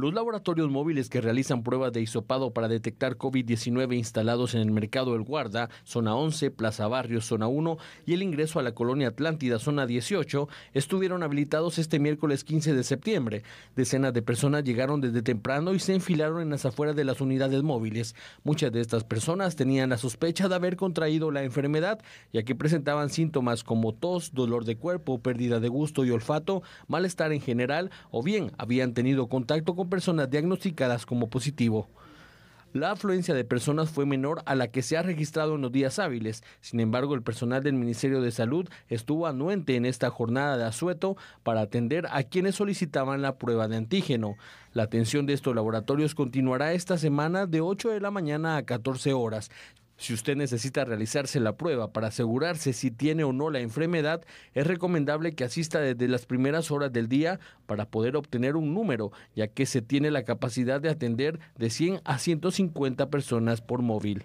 Los laboratorios móviles que realizan pruebas de hisopado para detectar COVID-19 instalados en el mercado El Guarda, zona 11, Plaza Barrio, zona 1 y el ingreso a la colonia Atlántida, zona 18, estuvieron habilitados este miércoles 15 de septiembre. Decenas de personas llegaron desde temprano y se enfilaron en las afueras de las unidades móviles. Muchas de estas personas tenían la sospecha de haber contraído la enfermedad, ya que presentaban síntomas como tos, dolor de cuerpo, pérdida de gusto y olfato, malestar en general, o bien habían tenido contacto con personas diagnosticadas como positivo. La afluencia de personas fue menor a la que se ha registrado en los días hábiles. Sin embargo, el personal del Ministerio de Salud estuvo anuente en esta jornada de asueto para atender a quienes solicitaban la prueba de antígeno. La atención de estos laboratorios continuará esta semana de 8 de la mañana a 14 horas, si usted necesita realizarse la prueba para asegurarse si tiene o no la enfermedad, es recomendable que asista desde las primeras horas del día para poder obtener un número, ya que se tiene la capacidad de atender de 100 a 150 personas por móvil.